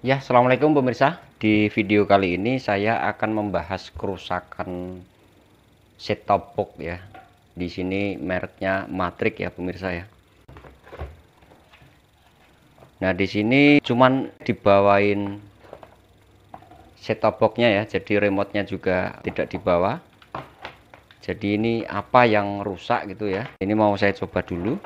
Ya, Assalamualaikum pemirsa. Di video kali ini saya akan membahas kerusakan set top box ya. Di sini mereknya Matrix ya pemirsa ya. Nah, di sini cuman dibawain set top boxnya ya. Jadi remote-nya juga tidak dibawa. Jadi ini apa yang rusak gitu ya. Ini mau saya coba dulu.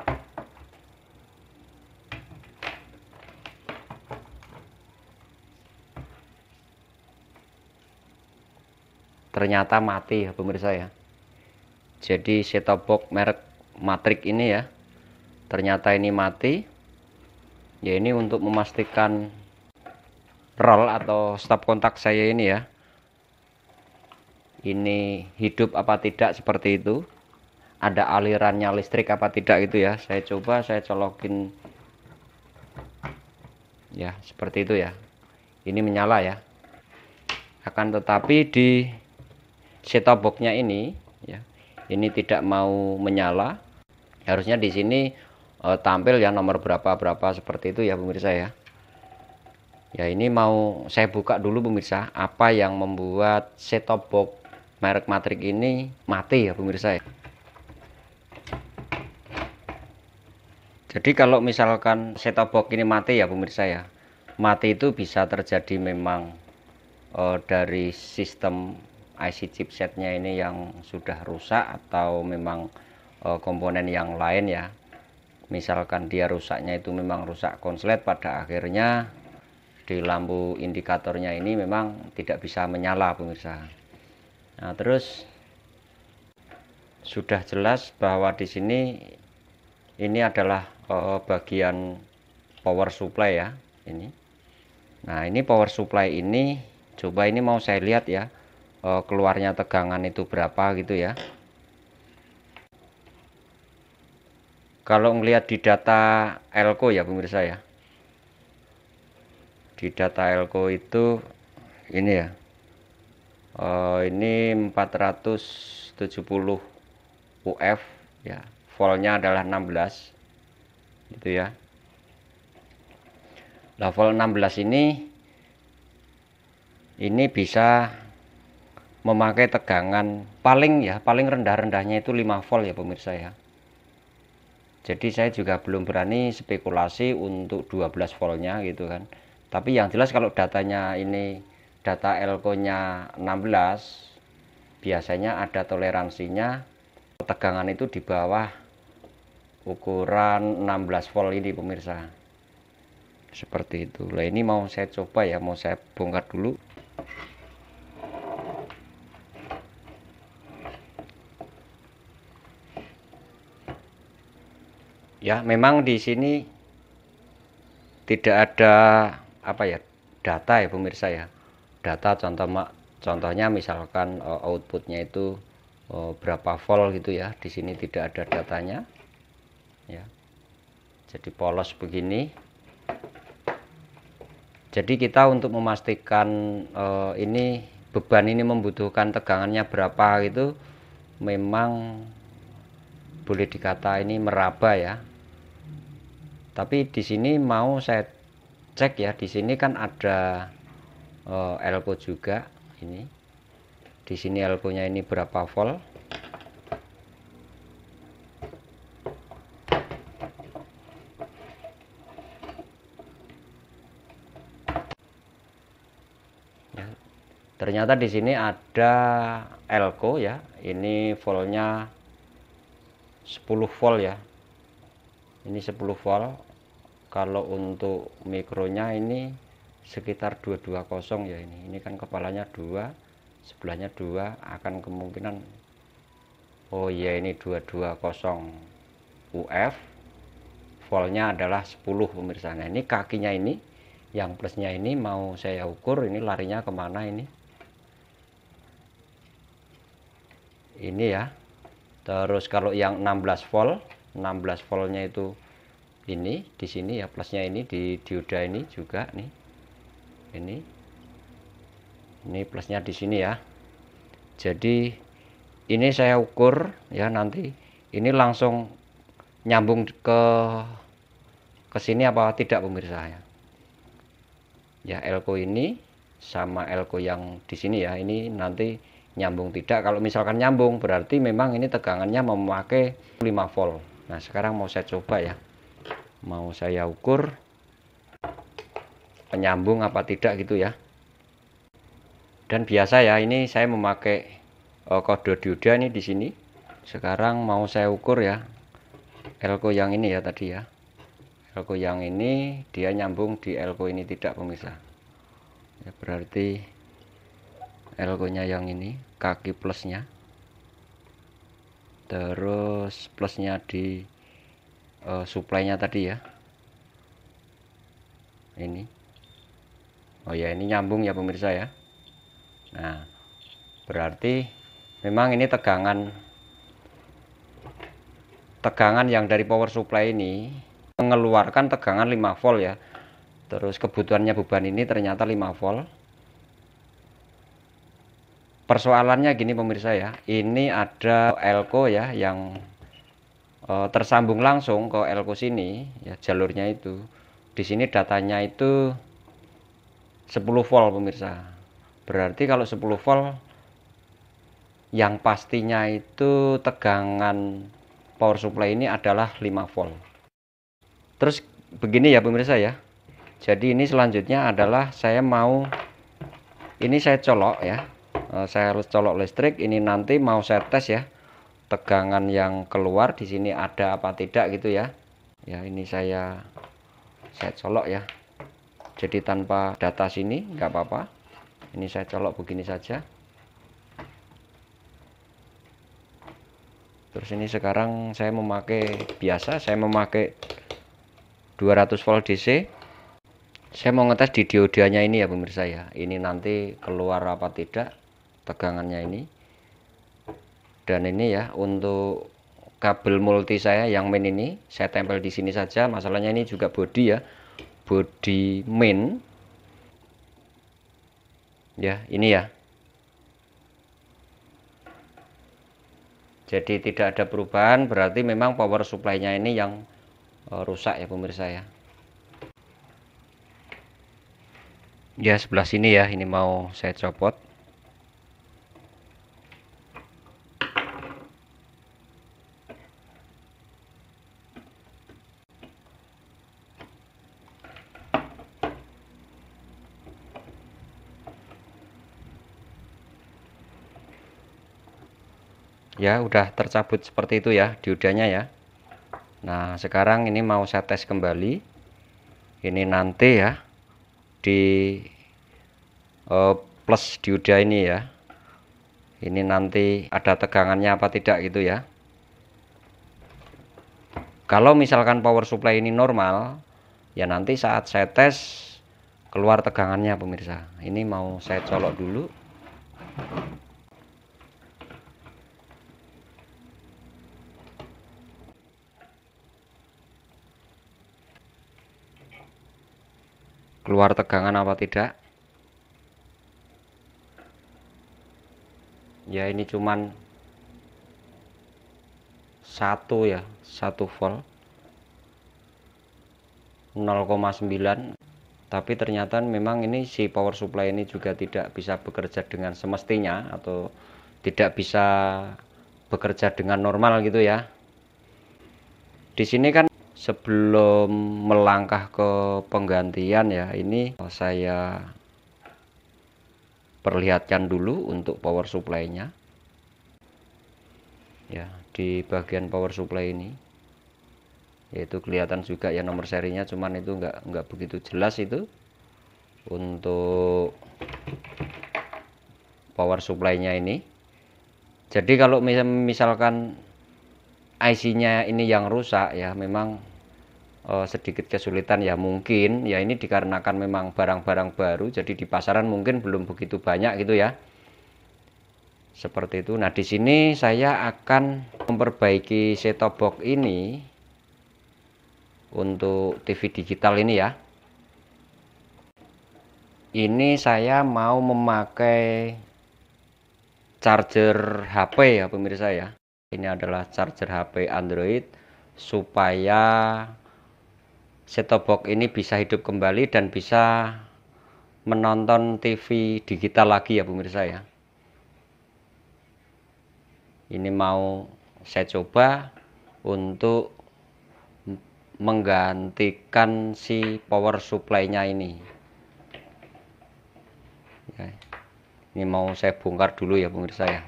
ternyata mati ya pemirsa ya jadi setup box merek Matrix ini ya ternyata ini mati ya ini untuk memastikan roll atau stop kontak saya ini ya ini hidup apa tidak seperti itu ada alirannya listrik apa tidak itu ya saya coba saya colokin ya seperti itu ya ini menyala ya akan tetapi di setoboknya ini ya ini tidak mau menyala harusnya di sini e, tampil ya nomor berapa berapa seperti itu ya pemirsa ya ya ini mau saya buka dulu pemirsa apa yang membuat set merek matrik ini mati ya pemirsa ya jadi kalau misalkan set ini mati ya pemirsa ya mati itu bisa terjadi memang e, dari sistem IC chipsetnya ini yang sudah rusak atau memang e, komponen yang lain ya misalkan dia rusaknya itu memang rusak konslet pada akhirnya di lampu indikatornya ini memang tidak bisa menyala pemirsa nah terus sudah jelas bahwa di sini ini adalah e, bagian power supply ya ini nah ini power supply ini coba ini mau saya lihat ya uh, keluarnya tegangan itu berapa gitu ya kalau melihat di data elko ya pemirsa ya di data elko itu ini ya uh, ini 470 UF ya voltnya adalah 16 gitu ya level 16 ini ini bisa memakai tegangan paling ya paling rendah-rendahnya itu 5 volt ya pemirsa ya jadi saya juga belum berani spekulasi untuk 12 voltnya gitu kan tapi yang jelas kalau datanya ini data elko nya 16 biasanya ada toleransinya tegangan itu di bawah ukuran 16 volt ini pemirsa seperti itu lah ini mau saya coba ya mau saya bongkar dulu ya memang di sini tidak ada apa ya data ya pemirsa ya data contoh contohnya misalkan eh, outputnya itu eh, berapa volt gitu ya di sini tidak ada datanya ya jadi polos begini jadi kita untuk memastikan eh, ini beban ini membutuhkan tegangannya berapa gitu memang boleh dikata ini meraba ya tapi di sini mau saya cek ya di sini kan ada uh, eh, elko juga ini di sini elko ini berapa volt ya, ternyata di sini ada elko ya ini voltnya 10 volt ya ini 10 volt kalau untuk mikronya ini sekitar 220 ya ini ini kan kepalanya dua sebelahnya dua akan kemungkinan oh ya ini 220 UF voltnya adalah 10 pemirsa nah ini kakinya ini yang plusnya ini mau saya ukur ini larinya kemana ini ini ya terus kalau yang 16 volt 16 voltnya itu ini di sini ya plusnya ini di dioda ini juga nih ini ini plusnya di sini ya jadi ini saya ukur ya nanti ini langsung nyambung ke ke sini apa tidak pemirsa ya ya elko ini sama elko yang di sini ya ini nanti nyambung tidak kalau misalkan nyambung berarti memang ini tegangannya memakai 5 volt nah sekarang mau saya coba ya mau saya ukur penyambung apa tidak gitu ya dan biasa ya ini saya memakai uh, kode dioda nih di sini sekarang mau saya ukur ya elko yang ini ya tadi ya elko yang ini dia nyambung di elko ini tidak pemirsa ya berarti elko nya yang ini kaki plusnya terus plusnya di uh, eh, supply tadi ya ini oh ya ini nyambung ya pemirsa ya nah berarti memang ini tegangan tegangan yang dari power supply ini mengeluarkan tegangan 5 volt ya terus kebutuhannya beban ini ternyata 5 volt persoalannya gini pemirsa ya ini ada elko ya yang e, tersambung langsung ke elko sini ya jalurnya itu di sini datanya itu 10 volt pemirsa berarti kalau 10 volt yang pastinya itu tegangan power supply ini adalah 5 volt terus begini ya pemirsa ya jadi ini selanjutnya adalah saya mau ini saya colok ya Eh, saya harus colok listrik ini nanti mau saya tes ya tegangan yang keluar di sini ada apa tidak gitu ya ya ini saya saya colok ya jadi tanpa data sini nggak apa-apa ini saya colok begini saja terus ini sekarang saya memakai biasa saya memakai 200 volt DC saya mau ngetes di diodanya ini ya pemirsa ya ini nanti keluar apa tidak tegangannya ini dan ini ya untuk kabel multi saya yang main ini saya tempel di sini saja masalahnya ini juga body ya body main ya ini ya jadi tidak ada perubahan berarti memang power supply nya ini yang eh, rusak ya pemirsa ya ya sebelah sini ya ini mau saya copot ya udah tercabut seperti itu ya diudanya ya Nah sekarang ini mau saya tes kembali ini nanti ya di uh, plus dioda ini ya ini nanti ada tegangannya apa tidak gitu ya kalau misalkan power supply ini normal ya nanti saat saya tes keluar tegangannya pemirsa ini mau saya colok dulu keluar tegangan apa tidak ya ini cuman satu ya satu volt 0,9 tapi ternyata memang ini si power supply ini juga tidak bisa bekerja dengan semestinya atau tidak bisa bekerja dengan normal gitu ya di sini kan sebelum melangkah ke penggantian ya ini saya perlihatkan dulu untuk power supply nya ya di bagian power supply ini yaitu kelihatan juga ya nomor serinya cuman itu enggak enggak begitu jelas itu untuk power supply nya ini jadi kalau misalkan IC-nya ini yang rusak ya memang uh, sedikit kesulitan ya mungkin ya ini dikarenakan memang barang-barang baru jadi di pasaran mungkin belum begitu banyak gitu ya seperti itu nah di sini saya akan memperbaiki set-top box ini untuk TV digital ini ya ini saya mau memakai charger HP ya pemirsa ya ini adalah charger HP Android supaya set-top box ini bisa hidup kembali dan bisa menonton TV digital lagi ya pemirsa ya ini mau saya coba untuk menggantikan si power supply-nya ini ya. ini mau saya bongkar dulu ya pemirsa ya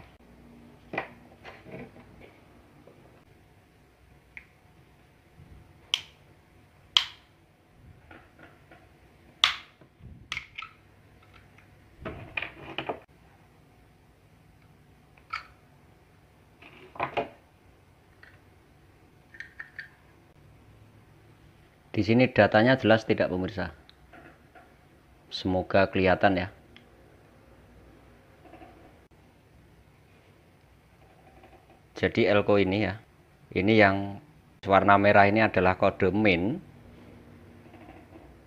Di sini datanya jelas tidak pemirsa. Semoga kelihatan ya. Jadi elko ini ya. Ini yang warna merah ini adalah kode min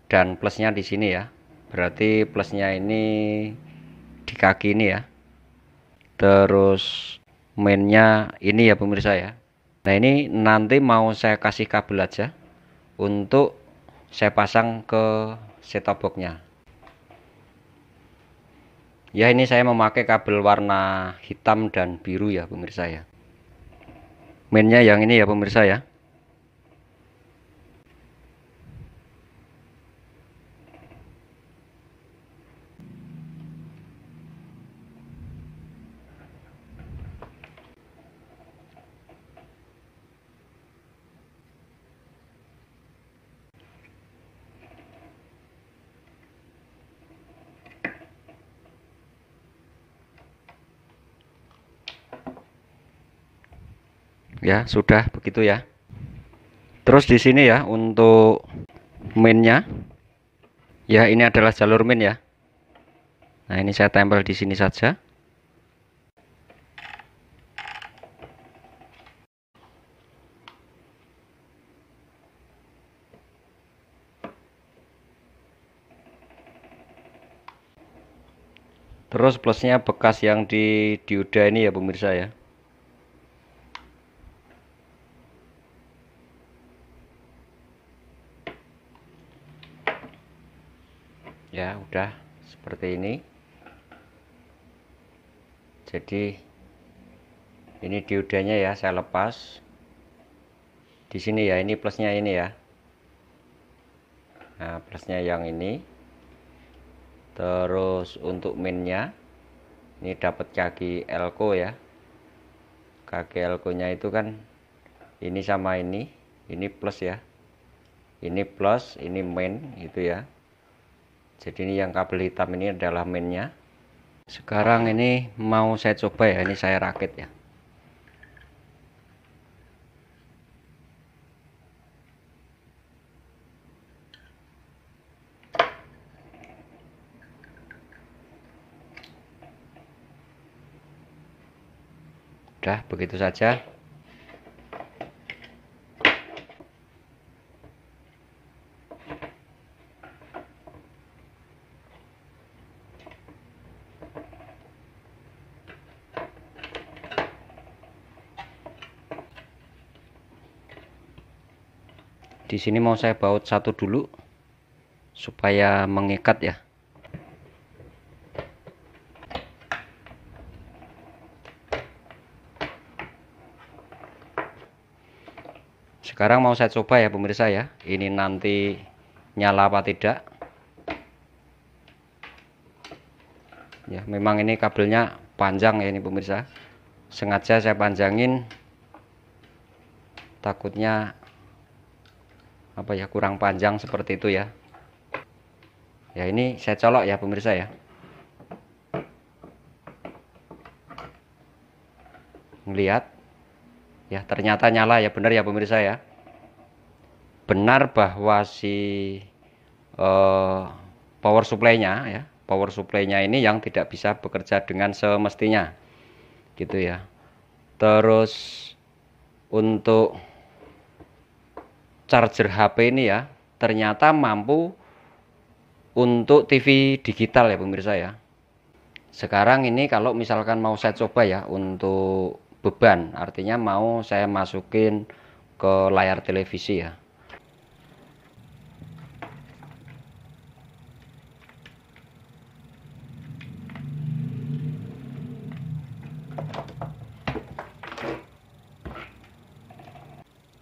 dan plusnya di sini ya. Berarti plusnya ini di kaki ini ya. Terus mainnya ini ya pemirsa ya. Nah ini nanti mau saya kasih kabel aja untuk saya pasang ke set boxnya ya ini saya memakai kabel warna hitam dan biru ya pemirsa ya mainnya yang ini ya pemirsa ya ya sudah begitu ya terus di sini ya untuk mainnya ya ini adalah jalur main ya nah ini saya tempel di sini saja Terus plusnya bekas yang di dioda ini ya pemirsa ya. ya udah seperti ini jadi ini diodanya ya saya lepas di sini ya ini plusnya ini ya nah plusnya yang ini terus untuk minnya ini dapat kaki elko ya kaki elko nya itu kan ini sama ini ini plus ya ini plus ini main itu ya jadi ini yang kabel hitam ini adalah mainnya sekarang ini mau saya coba ya ini saya rakit ya udah begitu saja di sini mau saya baut satu dulu supaya mengikat ya sekarang mau saya coba ya pemirsa ya ini nanti nyala apa tidak ya memang ini kabelnya panjang ya ini pemirsa sengaja saya panjangin takutnya apa ya kurang panjang seperti itu ya ya ini saya colok ya pemirsa ya melihat ya ternyata nyala ya benar ya pemirsa ya benar bahwa si eh, power supply-nya ya power supply-nya ini yang tidak bisa bekerja dengan semestinya gitu ya terus untuk charger HP ini ya ternyata mampu untuk TV digital ya pemirsa ya sekarang ini kalau misalkan mau saya coba ya untuk beban artinya mau saya masukin ke layar televisi ya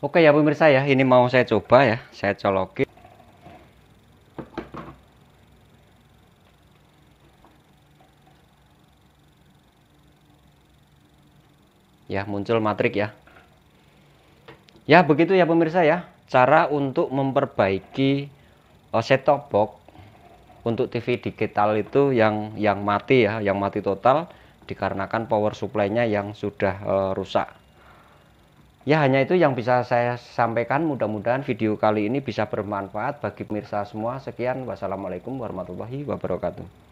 Oke ya pemirsa ya, ini mau saya coba ya, saya colokin. Ya, muncul matrik ya. Ya, begitu ya pemirsa ya, cara untuk memperbaiki eh, set top box untuk TV digital itu yang yang mati ya, yang mati total dikarenakan power supply-nya yang sudah uh, rusak. Ya hanya itu yang bisa saya sampaikan. Mudah-mudahan video kali ini bisa bermanfaat bagi pemirsa semua. Sekian, wassalamualaikum warahmatullahi wabarakatuh.